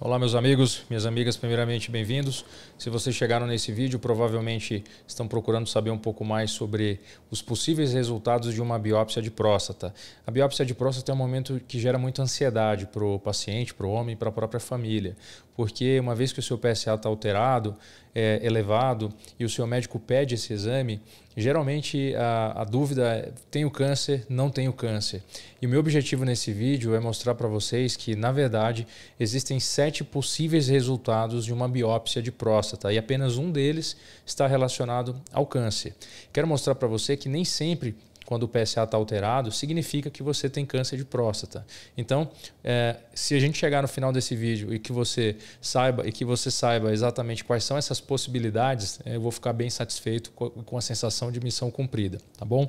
Olá, meus amigos, minhas amigas, primeiramente bem-vindos. Se vocês chegaram nesse vídeo, provavelmente estão procurando saber um pouco mais sobre os possíveis resultados de uma biópsia de próstata. A biópsia de próstata é um momento que gera muita ansiedade para o paciente, para o homem e para a própria família, porque uma vez que o seu PSA está alterado, é, elevado, e o seu médico pede esse exame, geralmente a, a dúvida é: tenho câncer, não tenho câncer. E o meu objetivo nesse vídeo é mostrar para vocês que, na verdade, existem sete possíveis resultados de uma biópsia de próstata, e apenas um deles está relacionado ao câncer. Quero mostrar para você que nem sempre quando o PSA está alterado, significa que você tem câncer de próstata. Então, é, se a gente chegar no final desse vídeo e que você saiba e que você saiba exatamente quais são essas possibilidades, é, eu vou ficar bem satisfeito com a sensação de missão cumprida, tá bom?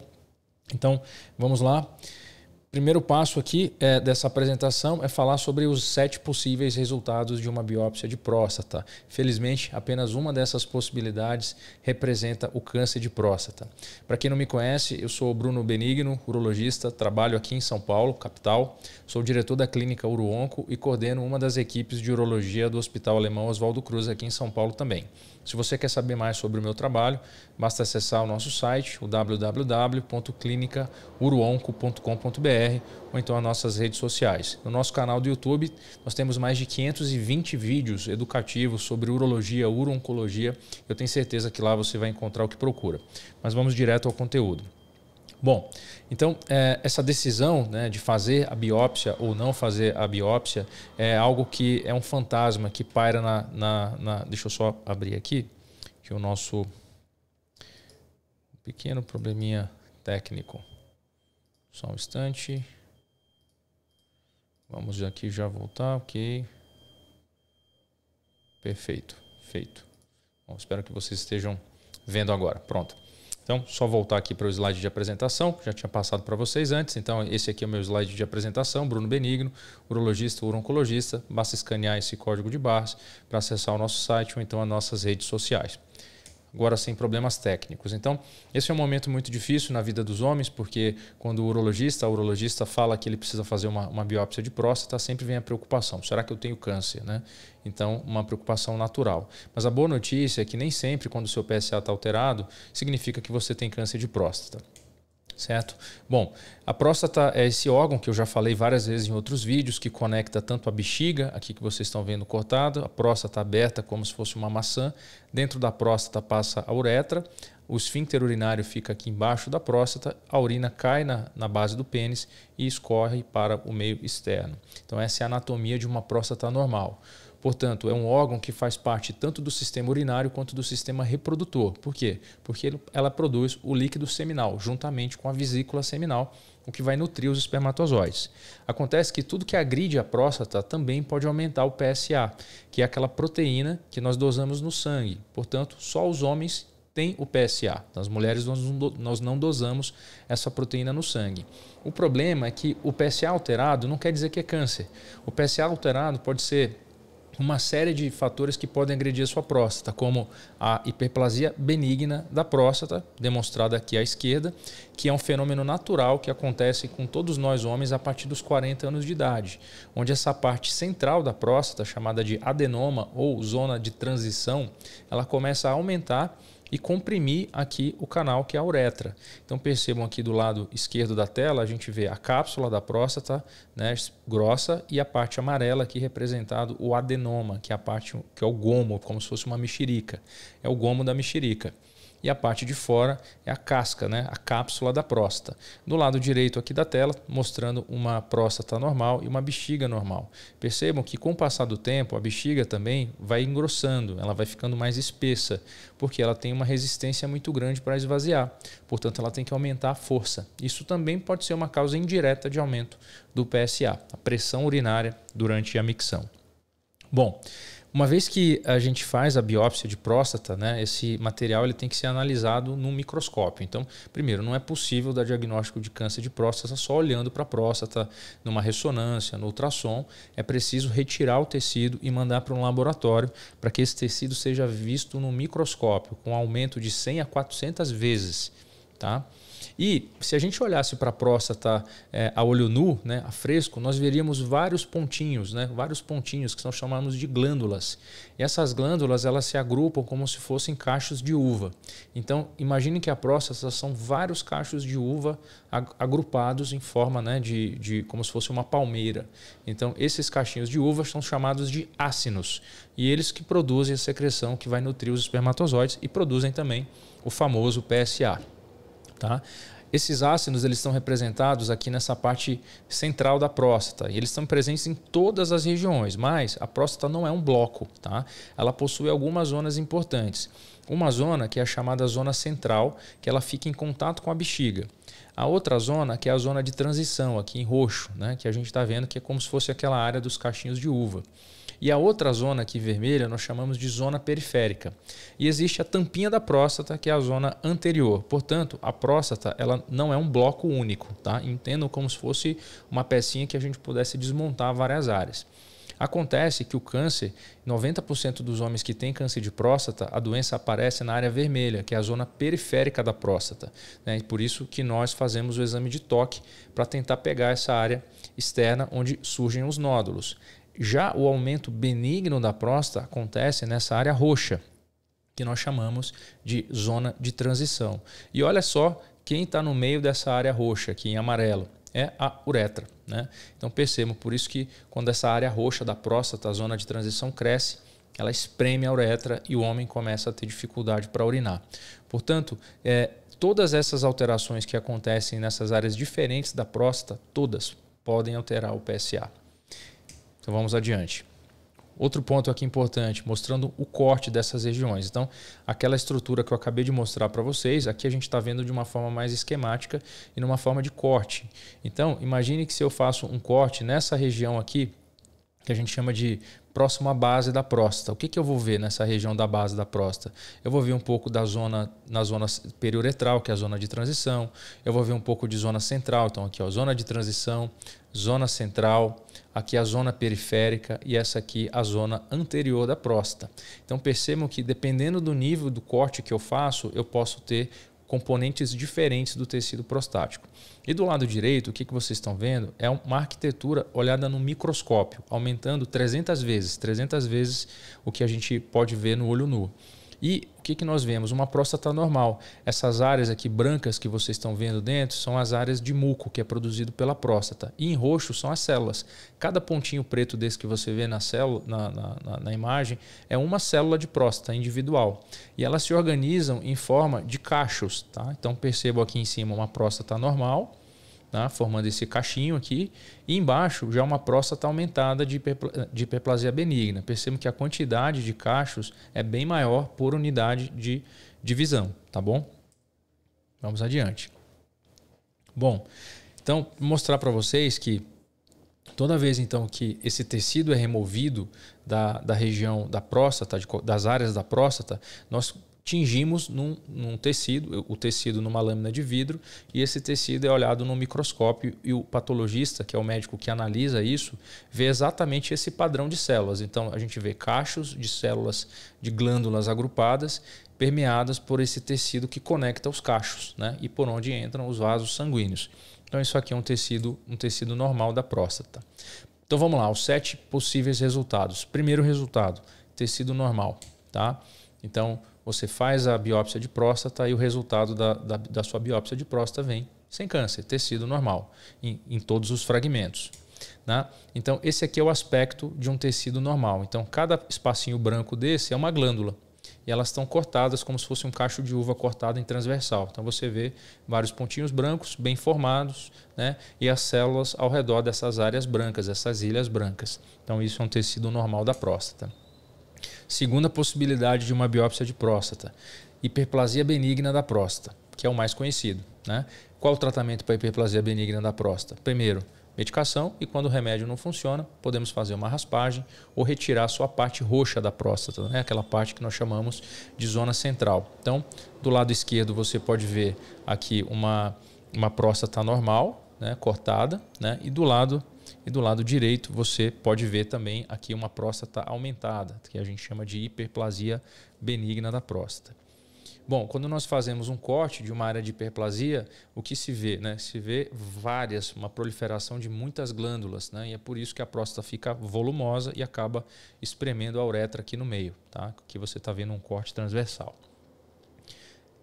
Então, vamos lá primeiro passo aqui é, dessa apresentação é falar sobre os sete possíveis resultados de uma biópsia de próstata. Felizmente, apenas uma dessas possibilidades representa o câncer de próstata. Para quem não me conhece, eu sou Bruno Benigno, urologista, trabalho aqui em São Paulo, capital, sou diretor da clínica Uruonco e coordeno uma das equipes de urologia do Hospital Alemão Oswaldo Cruz aqui em São Paulo também. Se você quer saber mais sobre o meu trabalho, basta acessar o nosso site, o www.clinicauruonco.com.br ou então as nossas redes sociais. No nosso canal do YouTube, nós temos mais de 520 vídeos educativos sobre urologia, urooncologia. Eu tenho certeza que lá você vai encontrar o que procura. Mas vamos direto ao conteúdo. Bom, então é, essa decisão né, de fazer a biópsia ou não fazer a biópsia é algo que é um fantasma que paira na, na, na deixa eu só abrir aqui que o nosso pequeno probleminha técnico. Só um instante. Vamos aqui já voltar, ok. Perfeito, feito. Bom, espero que vocês estejam vendo agora. Pronto. Então, só voltar aqui para o slide de apresentação, que já tinha passado para vocês antes. Então, esse aqui é o meu slide de apresentação, Bruno Benigno, urologista ou oncologista. Basta escanear esse código de barras para acessar o nosso site ou então as nossas redes sociais agora sem problemas técnicos. Então, esse é um momento muito difícil na vida dos homens, porque quando o urologista, a urologista fala que ele precisa fazer uma, uma biópsia de próstata, sempre vem a preocupação: será que eu tenho câncer? Né? Então, uma preocupação natural. Mas a boa notícia é que nem sempre, quando o seu PSA está alterado, significa que você tem câncer de próstata. Certo? Bom, a próstata é esse órgão que eu já falei várias vezes em outros vídeos, que conecta tanto a bexiga, aqui que vocês estão vendo cortado, a próstata aberta como se fosse uma maçã. Dentro da próstata passa a uretra, o esfíncter urinário fica aqui embaixo da próstata, a urina cai na, na base do pênis e escorre para o meio externo. Então, essa é a anatomia de uma próstata normal. Portanto, é um órgão que faz parte tanto do sistema urinário quanto do sistema reprodutor. Por quê? Porque ela produz o líquido seminal juntamente com a vesícula seminal, o que vai nutrir os espermatozoides. Acontece que tudo que agride a próstata também pode aumentar o PSA, que é aquela proteína que nós dosamos no sangue. Portanto, só os homens têm o PSA. Nas mulheres, nós não dosamos essa proteína no sangue. O problema é que o PSA alterado não quer dizer que é câncer. O PSA alterado pode ser uma série de fatores que podem agredir a sua próstata, como a hiperplasia benigna da próstata, demonstrada aqui à esquerda, que é um fenômeno natural que acontece com todos nós homens a partir dos 40 anos de idade, onde essa parte central da próstata, chamada de adenoma ou zona de transição, ela começa a aumentar e comprimir aqui o canal que é a uretra. Então percebam aqui do lado esquerdo da tela, a gente vê a cápsula da próstata né, grossa e a parte amarela aqui representado o adenoma, que é a parte que é o gomo, como se fosse uma mexerica. É o gomo da mexerica e a parte de fora é a casca, né? a cápsula da próstata. Do lado direito aqui da tela, mostrando uma próstata normal e uma bexiga normal. Percebam que com o passar do tempo, a bexiga também vai engrossando, ela vai ficando mais espessa, porque ela tem uma resistência muito grande para esvaziar. Portanto, ela tem que aumentar a força. Isso também pode ser uma causa indireta de aumento do PSA, a pressão urinária durante a micção. Bom, uma vez que a gente faz a biópsia de próstata, né, esse material ele tem que ser analisado num microscópio. Então, primeiro, não é possível dar diagnóstico de câncer de próstata só olhando para a próstata, numa ressonância, no ultrassom. É preciso retirar o tecido e mandar para um laboratório para que esse tecido seja visto no microscópio, com aumento de 100 a 400 vezes. Tá? E se a gente olhasse para a próstata é, a olho nu, né, a fresco, nós veríamos vários pontinhos, né, vários pontinhos que são chamados de glândulas. E essas glândulas elas se agrupam como se fossem cachos de uva. Então imagine que a próstata são vários cachos de uva agrupados em forma né, de, de como se fosse uma palmeira. Então esses cachinhos de uva são chamados de ácinos e eles que produzem a secreção que vai nutrir os espermatozoides e produzem também o famoso PSA. Tá? Esses ácidos eles estão representados aqui nessa parte central da próstata e eles estão presentes em todas as regiões, mas a próstata não é um bloco, tá? Ela possui algumas zonas importantes. Uma zona que é a chamada zona central, que ela fica em contato com a bexiga. A outra zona que é a zona de transição, aqui em roxo, né? que a gente está vendo que é como se fosse aquela área dos cachinhos de uva. E a outra zona aqui vermelha nós chamamos de zona periférica. E existe a tampinha da próstata, que é a zona anterior. Portanto, a próstata ela não é um bloco único, tá? Entendam como se fosse uma pecinha que a gente pudesse desmontar várias áreas. Acontece que o câncer, 90% dos homens que têm câncer de próstata, a doença aparece na área vermelha, que é a zona periférica da próstata. Né? E por isso que nós fazemos o exame de toque para tentar pegar essa área externa onde surgem os nódulos. Já o aumento benigno da próstata acontece nessa área roxa, que nós chamamos de zona de transição. E olha só quem está no meio dessa área roxa aqui em amarelo é a uretra. Né? Então percebam, por isso que quando essa área roxa da próstata, a zona de transição, cresce, ela espreme a uretra e o homem começa a ter dificuldade para urinar. Portanto, é, todas essas alterações que acontecem nessas áreas diferentes da próstata, todas podem alterar o PSA. Então vamos adiante. Outro ponto aqui importante, mostrando o corte dessas regiões. Então, aquela estrutura que eu acabei de mostrar para vocês, aqui a gente está vendo de uma forma mais esquemática e numa forma de corte. Então, imagine que se eu faço um corte nessa região aqui, que a gente chama de próxima base da próstata. O que, que eu vou ver nessa região da base da próstata? Eu vou ver um pouco da zona, na zona periuretral, que é a zona de transição. Eu vou ver um pouco de zona central, então aqui ó, zona de transição, zona central, aqui a zona periférica e essa aqui a zona anterior da próstata. Então percebam que dependendo do nível do corte que eu faço, eu posso ter componentes diferentes do tecido prostático. E do lado direito, o que, vocês estão vendo é uma arquitetura olhada no microscópio, aumentando 300 vezes, 300 vezes o que a gente pode ver no olho nu. E o que, que nós vemos? Uma próstata normal. Essas áreas aqui brancas que vocês estão vendo dentro são as áreas de muco que é produzido pela próstata. E em roxo são as células. Cada pontinho preto desse que você vê na, célula, na, na, na imagem é uma célula de próstata individual. E elas se organizam em forma de cachos. Tá? Então percebo aqui em cima uma próstata normal tá? formando esse cachinho aqui. E embaixo já uma próstata aumentada de, hiperpla de hiperplasia benigna. Percebam que a quantidade de cachos é bem maior por unidade de divisão, tá bom? Vamos adiante. Bom, então mostrar para vocês que toda vez então que esse tecido é removido da, da região da próstata, de, das áreas da próstata, nós tingimos num, num, tecido, o tecido numa lâmina de vidro, e esse tecido é olhado no microscópio e o patologista, que é o médico que analisa isso, vê exatamente esse padrão de células. Então a gente vê cachos de células de glândulas agrupadas permeadas por esse tecido que conecta os cachos, né? E por onde entram os vasos sanguíneos. Então isso aqui é um tecido, um tecido normal da próstata. Então vamos lá, os sete possíveis resultados. Primeiro resultado, tecido normal, tá? Então, você faz a biópsia de próstata e o resultado da, da, da sua biópsia de próstata vem sem câncer, tecido normal, em, em todos os fragmentos. Né? Então, esse aqui é o aspecto de um tecido normal. Então, cada espacinho branco desse é uma glândula. E elas estão cortadas como se fosse um cacho de uva cortado em transversal. Então você vê vários pontinhos brancos bem formados, né? E as células ao redor dessas áreas brancas, essas ilhas brancas. Então isso é um tecido normal da próstata. Segunda possibilidade de uma biópsia de próstata, hiperplasia benigna da próstata, que é o mais conhecido. Né? Qual o tratamento para hiperplasia benigna da próstata? Primeiro, medicação e quando o remédio não funciona, podemos fazer uma raspagem ou retirar só a parte roxa da próstata, né? aquela parte que nós chamamos de zona central. Então, do lado esquerdo você pode ver aqui uma, uma próstata normal, né? cortada, né? e do lado e do lado direito você pode ver também aqui uma próstata aumentada, que a gente chama de hiperplasia benigna da próstata. Bom, quando nós fazemos um corte de uma área de hiperplasia, o que se vê? Né? Se vê várias, uma proliferação de muitas glândulas, né? e é por isso que a próstata fica volumosa e acaba espremendo a uretra aqui no meio, tá? que você está vendo um corte transversal.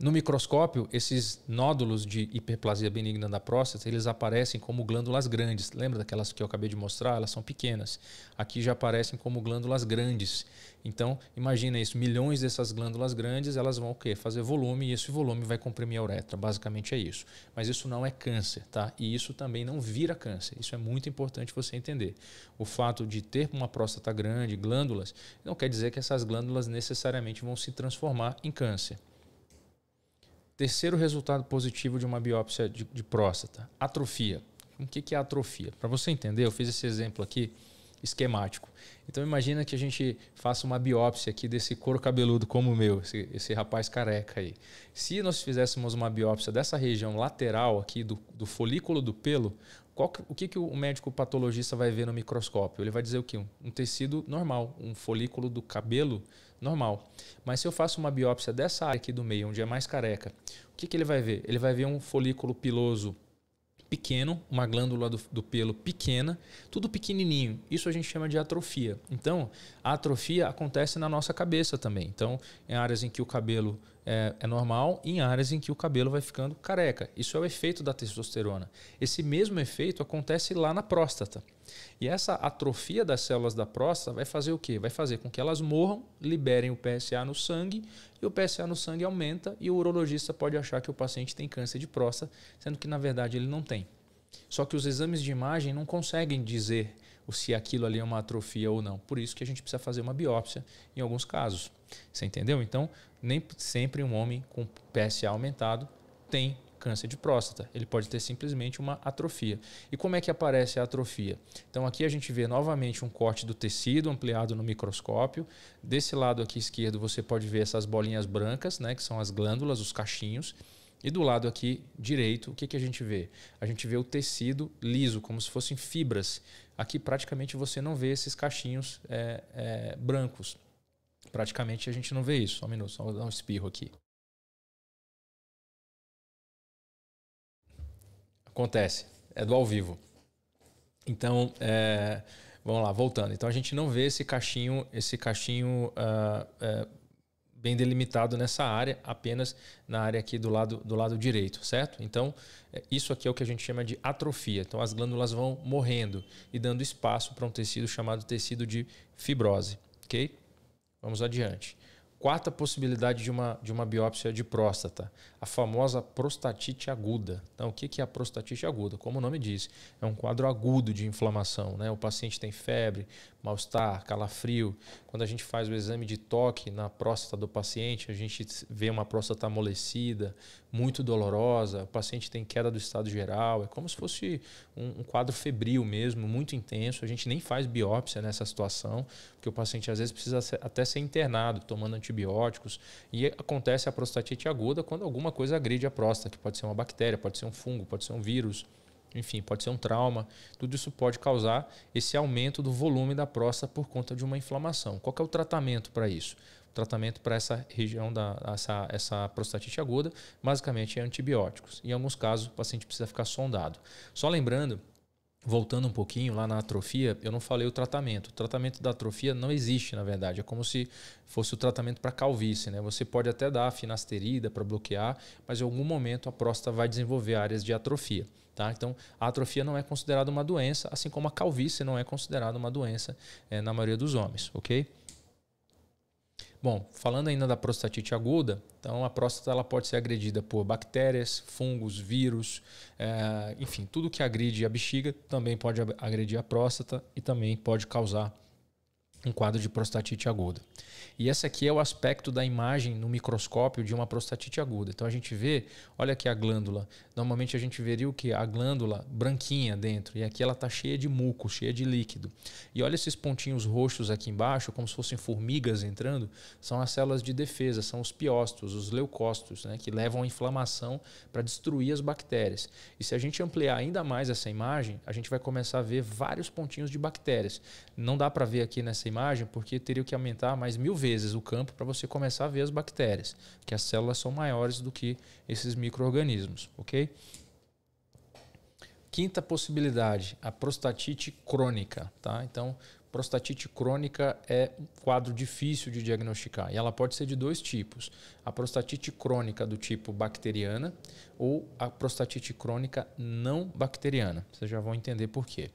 No microscópio, esses nódulos de hiperplasia benigna da próstata, eles aparecem como glândulas grandes. Lembra daquelas que eu acabei de mostrar? Elas são pequenas. Aqui já aparecem como glândulas grandes. Então, imagina isso, milhões dessas glândulas grandes, elas vão o quê? Fazer volume e esse volume vai comprimir a uretra. Basicamente é isso. Mas isso não é câncer, tá? E isso também não vira câncer. Isso é muito importante você entender. O fato de ter uma próstata grande, glândulas, não quer dizer que essas glândulas necessariamente vão se transformar em câncer. Terceiro resultado positivo de uma biópsia de, de próstata: atrofia. O que, que é atrofia? Para você entender, eu fiz esse exemplo aqui esquemático. Então imagina que a gente faça uma biópsia aqui desse couro cabeludo como o meu, esse, esse rapaz careca aí. Se nós fizéssemos uma biópsia dessa região lateral aqui do, do folículo do pelo, que, o que, que o médico patologista vai ver no microscópio? Ele vai dizer o quê? Um, um tecido normal, um folículo do cabelo normal. Mas se eu faço uma biópsia dessa área aqui do meio, onde é mais careca, o que, que ele vai ver? Ele vai ver um folículo piloso pequeno, uma glândula do, do, pelo pequena, tudo pequenininho. Isso a gente chama de atrofia. Então, a atrofia acontece na nossa cabeça também. Então, em áreas em que o cabelo é, é normal e em áreas em que o cabelo vai ficando careca. Isso é o efeito da testosterona. Esse mesmo efeito acontece lá na próstata. E essa atrofia das células da próstata vai fazer o quê? Vai fazer com que elas morram, liberem o PSA no sangue e o PSA no sangue aumenta e o urologista pode achar que o paciente tem câncer de próstata, sendo que na verdade ele não tem. Só que os exames de imagem não conseguem dizer se aquilo ali é uma atrofia ou não. Por isso que a gente precisa fazer uma biópsia em alguns casos. Você entendeu? Então, nem sempre um homem com PSA aumentado tem câncer de próstata. Ele pode ter simplesmente uma atrofia. E como é que aparece a atrofia? Então aqui a gente vê novamente um corte do tecido ampliado no microscópio. Desse lado aqui esquerdo você pode ver essas bolinhas brancas, né, que são as glândulas, os cachinhos. E do lado aqui direito, o que, que a gente vê? A gente vê o tecido liso, como se fossem fibras. Aqui praticamente você não vê esses cachinhos é, é, brancos. Praticamente a gente não vê isso. Só um minuto, só vou dar um espirro aqui. Acontece. É do ao vivo. Então, é, vamos lá, voltando. Então a gente não vê esse cachinho esse cachinho uh, ah, uh, é, bem delimitado nessa área, apenas na área aqui do lado, do lado direito, certo? Então, é, isso aqui é o que a gente chama de atrofia. Então as glândulas vão morrendo e dando espaço para um tecido chamado tecido de fibrose. Ok? Vamos adiante quarta possibilidade de uma, de uma biópsia de próstata, a famosa prostatite aguda. Então, o que é a prostatite aguda? Como o nome diz, é um quadro agudo de inflamação. Né? O paciente tem febre, mal-estar, calafrio. Quando a gente faz o exame de toque na próstata do paciente, a gente vê uma próstata amolecida, muito dolorosa, o paciente tem queda do estado geral, é como se fosse um, um quadro febril mesmo, muito intenso. A gente nem faz biópsia nessa situação, porque o paciente às vezes precisa até ser internado, tomando antibiótico antibióticos. E acontece a prostatite aguda quando alguma coisa agride a próstata, que pode ser uma bactéria, pode ser um fungo, pode ser um vírus, enfim, pode ser um trauma. Tudo isso pode causar esse aumento do volume da próstata por conta de uma inflamação. Qual é o tratamento para isso? O tratamento para essa região da essa, essa prostatite aguda, basicamente é antibióticos. Em alguns casos, o paciente precisa ficar sondado. Só lembrando voltando um pouquinho lá na atrofia, eu não falei o tratamento. O tratamento da atrofia não existe, na verdade. É como se fosse o tratamento para calvície, né? Você pode até dar finasterida para bloquear, mas em algum momento a próstata vai desenvolver áreas de atrofia, tá? Então, a atrofia não é considerada uma doença, assim como a calvície não é considerada uma doença é, na maioria dos homens, ok? Bom, falando ainda da prostatite aguda, então a próstata ela pode ser agredida por bactérias, fungos, vírus, é, enfim, tudo que agride a bexiga também pode agredir a próstata e também pode causar um quadro de prostatite aguda. E esse aqui é o aspecto da imagem no microscópio de uma prostatite aguda. Então a gente vê, olha aqui a glândula. Normalmente a gente veria o que? A glândula branquinha dentro. E aqui ela está cheia de muco, cheia de líquido. E olha esses pontinhos roxos aqui embaixo, como se fossem formigas entrando, são as células de defesa, são os piócitos, os leucócitos, né, que levam a inflamação para destruir as bactérias. E se a gente ampliar ainda mais essa imagem, a gente vai começar a ver vários pontinhos de bactérias. Não dá para ver aqui nessa imagem imagem porque teria que aumentar mais mil vezes o campo para você começar a ver as bactérias, que as células são maiores do que esses micro-organismos, ok? Quinta possibilidade, a prostatite crônica, tá? Então, prostatite crônica é um quadro difícil de diagnosticar e ela pode ser de dois tipos: a prostatite crônica do tipo bacteriana ou a prostatite crônica não bacteriana. Vocês já vão entender por quê.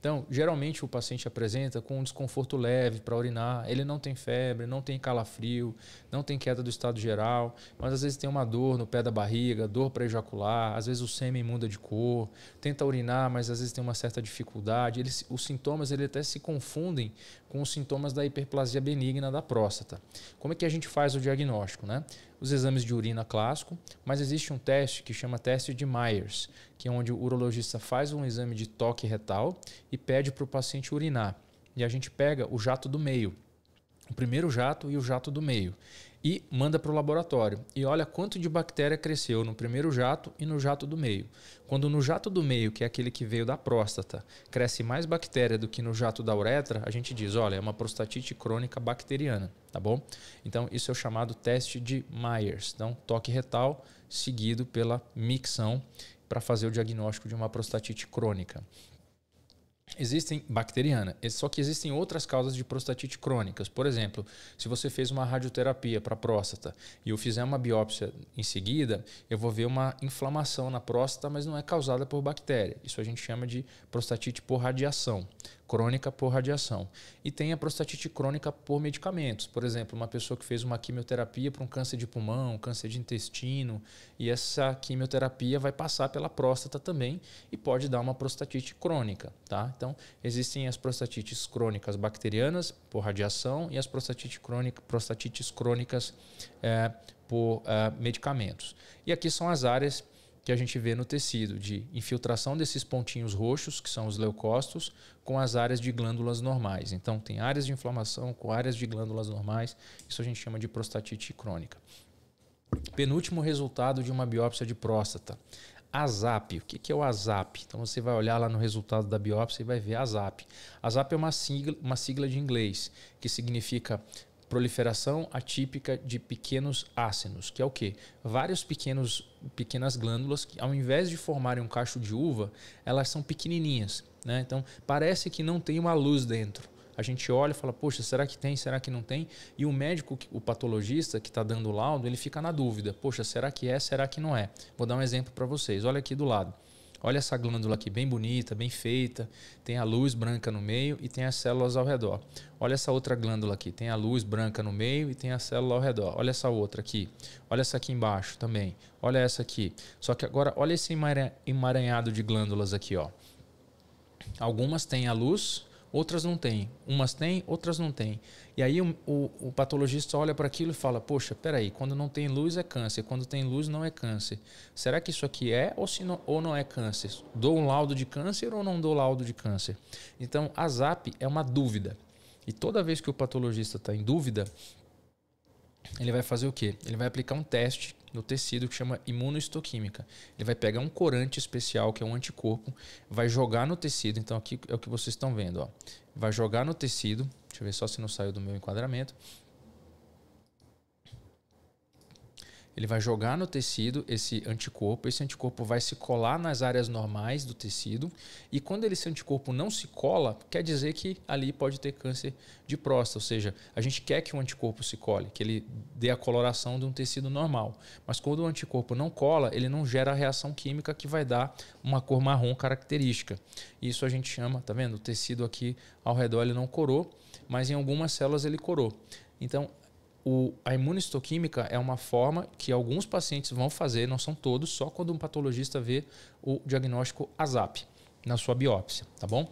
Então, geralmente o paciente apresenta com um desconforto leve para urinar, ele não tem febre, não tem calafrio, não tem queda do estado geral, mas às vezes tem uma dor no pé da barriga, dor para ejacular, às vezes o sêmen muda de cor, tenta urinar, mas às vezes tem uma certa dificuldade. Eles, os sintomas ele até se confundem com os sintomas da hiperplasia benigna da próstata. Como é que a gente faz o diagnóstico, né? Os exames de urina clássico, mas existe um teste que chama teste de Myers, que é onde o urologista faz um exame de toque retal e pede para o paciente urinar. E a gente pega o jato do meio, o primeiro jato e o jato do meio, e manda para o laboratório. E olha quanto de bactéria cresceu no primeiro jato e no jato do meio. Quando no jato do meio, que é aquele que veio da próstata, cresce mais bactéria do que no jato da uretra, a gente diz, olha, é uma prostatite crônica bacteriana, tá bom? Então, isso é o chamado teste de Myers. Então, toque retal seguido pela micção para fazer o diagnóstico de uma prostatite crônica. Existem bacteriana, só que existem outras causas de prostatite crônicas. Por exemplo, se você fez uma radioterapia para próstata e eu fizer uma biópsia em seguida, eu vou ver uma inflamação na próstata, mas não é causada por bactéria. Isso a gente chama de prostatite por radiação crônica por radiação. E tem a prostatite crônica por medicamentos. Por exemplo, uma pessoa que fez uma quimioterapia para um câncer de pulmão, câncer de intestino, e essa quimioterapia vai passar pela próstata também e pode dar uma prostatite crônica, tá? Então, existem as prostatites crônicas bacterianas por radiação e as prostatite crônica, prostatites crônicas é, por é, medicamentos. E aqui são as áreas que a gente vê no tecido de infiltração desses pontinhos roxos, que são os leucócitos, com as áreas de glândulas normais. Então, tem áreas de inflamação com áreas de glândulas normais, isso a gente chama de prostatite crônica. Penúltimo resultado de uma biópsia de próstata. ASAP. O que é o ASAP? Então você vai olhar lá no resultado da biópsia e vai ver ASAP. ASAP é uma sigla, uma sigla de inglês que significa proliferação atípica de pequenos ácinos, que é o quê? Vários pequenos pequenas glândulas que ao invés de formarem um cacho de uva, elas são pequenininhas, né? Então, parece que não tem uma luz dentro. A gente olha e fala, poxa, será que tem, será que não tem? E o médico, o patologista que está dando o laudo, ele fica na dúvida, poxa, será que é, será que não é? Vou dar um exemplo para vocês, olha aqui do lado. Olha essa glândula aqui, bem bonita, bem feita, tem a luz branca no meio e tem as células ao redor. Olha essa outra glândula aqui, tem a luz branca no meio e tem a célula ao redor. Olha essa outra aqui, olha essa aqui embaixo também, olha essa aqui. Só que agora, olha esse emaranhado de glândulas aqui, ó. Algumas têm a luz outras não têm. Umas têm, outras não têm. E aí o, o, o patologista olha para aquilo e fala: Poxa, peraí, quando não tem luz é câncer, quando tem luz não é câncer. Será que isso aqui é ou, se não, ou não é câncer? Dou um laudo de câncer ou não dou laudo de câncer? Então a ZAP é uma dúvida. E toda vez que o patologista está em dúvida, ele vai fazer o quê? Ele vai aplicar um teste no tecido que chama imunoistoquímica. Ele vai pegar um corante especial, que é um anticorpo, vai jogar no tecido. Então aqui é o que vocês estão vendo, ó. Vai jogar no tecido. Deixa eu ver só se não saiu do meu enquadramento. ele vai jogar no tecido esse anticorpo, esse anticorpo vai se colar nas áreas normais do tecido, e quando esse anticorpo não se cola, quer dizer que ali pode ter câncer de próstata, ou seja, a gente quer que o anticorpo se cole, que ele dê a coloração de um tecido normal, mas quando o anticorpo não cola, ele não gera a reação química que vai dar uma cor marrom característica. Isso a gente chama, tá vendo? O tecido aqui ao redor ele não corou, mas em algumas células ele corou. Então, o, a imunohistoquímica é uma forma que alguns pacientes vão fazer, não são todos, só quando um patologista vê o diagnóstico ASAP na sua biópsia, tá bom?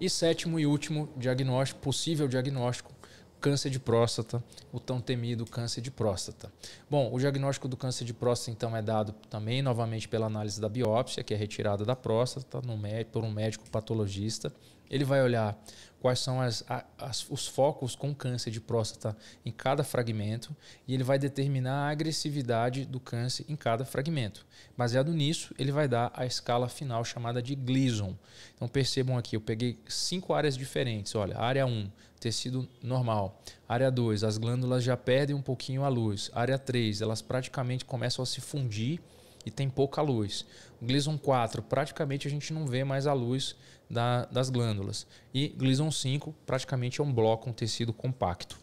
E sétimo e último diagnóstico, possível diagnóstico, câncer de próstata, o tão temido câncer de próstata. Bom, o diagnóstico do câncer de próstata então é dado também novamente pela análise da biópsia, que é retirada da próstata no por um médico patologista. Ele vai olhar quais são as, as, os focos com câncer de próstata em cada fragmento e ele vai determinar a agressividade do câncer em cada fragmento. Baseado nisso, ele vai dar a escala final chamada de Gleason. Então percebam aqui, eu peguei cinco áreas diferentes. Olha, área 1, tecido normal. Área 2, as glândulas já perdem um pouquinho a luz. Área 3, elas praticamente começam a se fundir e tem pouca luz. O Gleason 4, praticamente a gente não vê mais a luz da, das glândulas. E Gleason 5, praticamente é um bloco, um tecido compacto.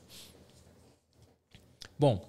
Bom,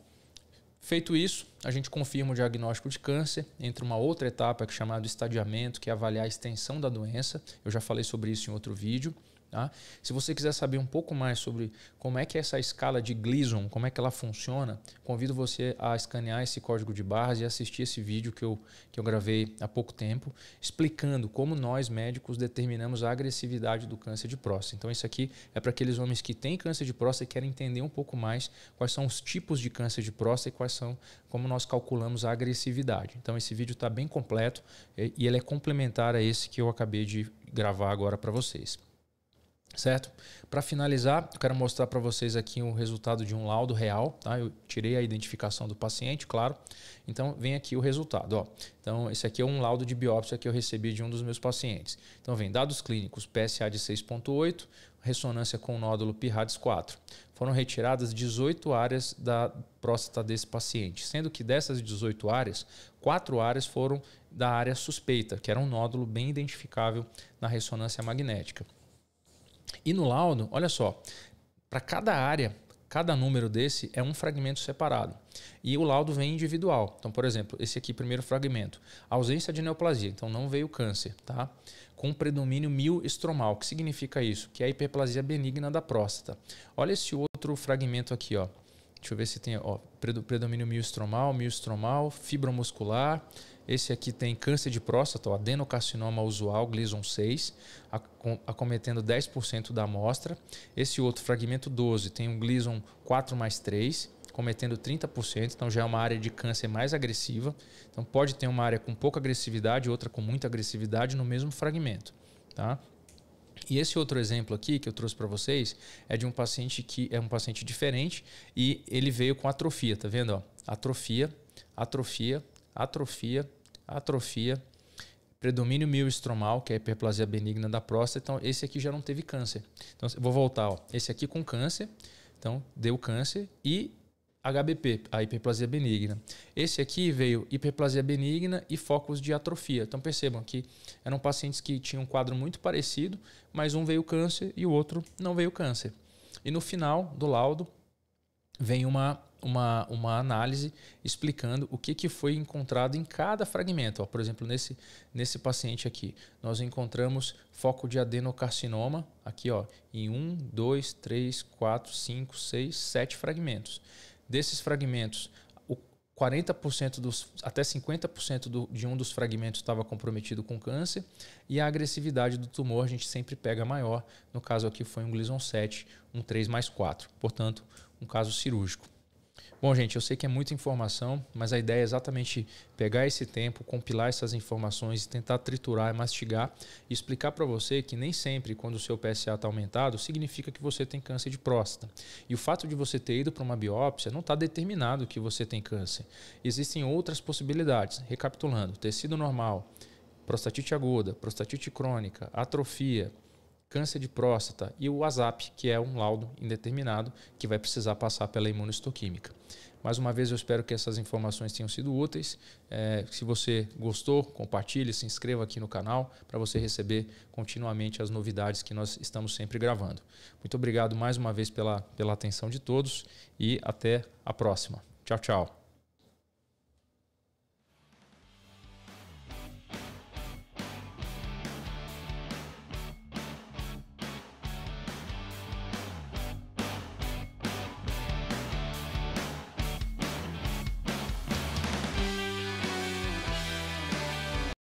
feito isso, a gente confirma o diagnóstico de câncer, entra uma outra etapa que é chamada estadiamento, que é avaliar a extensão da doença. Eu já falei sobre isso em outro vídeo. Tá? Se você quiser saber um pouco mais sobre como é que é essa escala de Gleason, como é que ela funciona, convido você a escanear esse código de barras e assistir esse vídeo que eu, que eu gravei há pouco tempo, explicando como nós médicos determinamos a agressividade do câncer de próstata. Então, isso aqui é para aqueles homens que têm câncer de próstata e querem entender um pouco mais quais são os tipos de câncer de próstata e quais são como nós calculamos a agressividade. Então, esse vídeo está bem completo e ele é complementar a esse que eu acabei de gravar agora para vocês. Certo? Para finalizar, eu quero mostrar para vocês aqui o resultado de um laudo real. Tá? Eu tirei a identificação do paciente, claro. Então, vem aqui o resultado. Ó. Então, esse aqui é um laudo de biópsia que eu recebi de um dos meus pacientes. Então, vem dados clínicos, PSA de 6,8, ressonância com nódulo PIRADS 4. Foram retiradas 18 áreas da próstata desse paciente, sendo que dessas 18 áreas, 4 áreas foram da área suspeita, que era um nódulo bem identificável na ressonância magnética. E no laudo, olha só, para cada área, cada número desse é um fragmento separado. E o laudo vem individual. Então, por exemplo, esse aqui, primeiro fragmento. Ausência de neoplasia, então não veio câncer, tá? Com predomínio estromal, O que significa isso? Que é a hiperplasia benigna da próstata. Olha esse outro fragmento aqui, ó Deixa eu ver se tem, ó, predomínio miostromal, miostromal, fibromuscular. Esse aqui tem câncer de próstata, adenocarcinoma usual, Gleason 6, acometendo 10% da amostra. Esse outro, fragmento 12, tem um Gleason 4 mais 3, cometendo 30%, então já é uma área de câncer mais agressiva. Então pode ter uma área com pouca agressividade, outra com muita agressividade no mesmo fragmento, tá? E esse outro exemplo aqui que eu trouxe para vocês é de um paciente que é um paciente diferente e ele veio com atrofia, tá vendo? Ó, atrofia, atrofia, atrofia, atrofia, predomínio estromal, que é a hiperplasia benigna da próstata. Então, esse aqui já não teve câncer. Então, vou voltar. Ó. Esse aqui com câncer, então deu câncer e HBP, a hiperplasia benigna. Esse aqui veio hiperplasia benigna e focos de atrofia. Então percebam que eram pacientes que tinham um quadro muito parecido, mas um veio câncer e o outro não veio câncer. E no final do laudo vem uma, uma, uma análise explicando o que, que foi encontrado em cada fragmento. Ó, por exemplo, nesse, nesse paciente aqui, nós encontramos foco de adenocarcinoma aqui ó, em 1, 2, 3, 4, 5, 6, 7 fragmentos desses fragmentos, 40% dos, até 50% do, de um dos fragmentos estava comprometido com câncer, e a agressividade do tumor a gente sempre pega maior. No caso aqui foi um Gleason 7, um 3 mais 4, portanto, um caso cirúrgico. Bom, gente, eu sei que é muita informação, mas a ideia é exatamente pegar esse tempo, compilar essas informações, tentar triturar, mastigar e explicar para você que nem sempre, quando o seu PSA está aumentado, significa que você tem câncer de próstata. E o fato de você ter ido para uma biópsia não está determinado que você tem câncer. Existem outras possibilidades. Recapitulando: tecido normal, prostatite aguda, prostatite crônica, atrofia câncer de próstata e o ASAP, que é um laudo indeterminado que vai precisar passar pela imunohistoquímica. Mais uma vez, eu espero que essas informações tenham sido úteis. É, se você gostou, compartilhe, se inscreva aqui no canal para você receber continuamente as novidades que nós estamos sempre gravando. Muito obrigado mais uma vez pela, pela atenção de todos e até a próxima. Tchau, tchau.